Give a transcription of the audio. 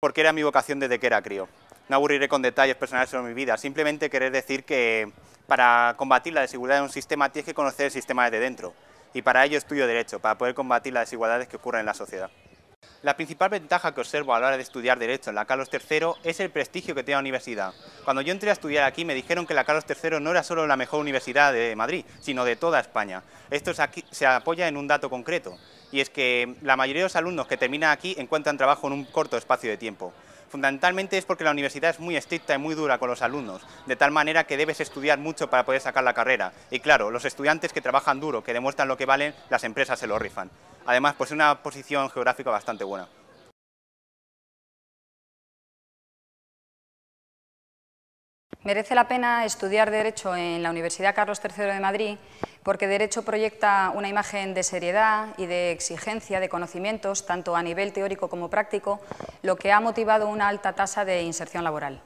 porque era mi vocación desde que era crío. No aburriré con detalles personales sobre mi vida, simplemente querer decir que para combatir la desigualdad de un sistema tienes que conocer el sistema desde dentro, y para ello es tuyo Derecho, para poder combatir las desigualdades que ocurren en la sociedad. La principal ventaja que observo a la hora de estudiar Derecho en la Carlos III es el prestigio que tiene la universidad. Cuando yo entré a estudiar aquí me dijeron que la Carlos III no era solo la mejor universidad de Madrid, sino de toda España. Esto se apoya en un dato concreto, y es que la mayoría de los alumnos que terminan aquí encuentran trabajo en un corto espacio de tiempo. Fundamentalmente es porque la universidad es muy estricta y muy dura con los alumnos, de tal manera que debes estudiar mucho para poder sacar la carrera. Y claro, los estudiantes que trabajan duro, que demuestran lo que valen, las empresas se lo rifan. Además, pues es una posición geográfica bastante buena. Merece la pena estudiar Derecho en la Universidad Carlos III de Madrid porque Derecho proyecta una imagen de seriedad y de exigencia de conocimientos, tanto a nivel teórico como práctico, lo que ha motivado una alta tasa de inserción laboral.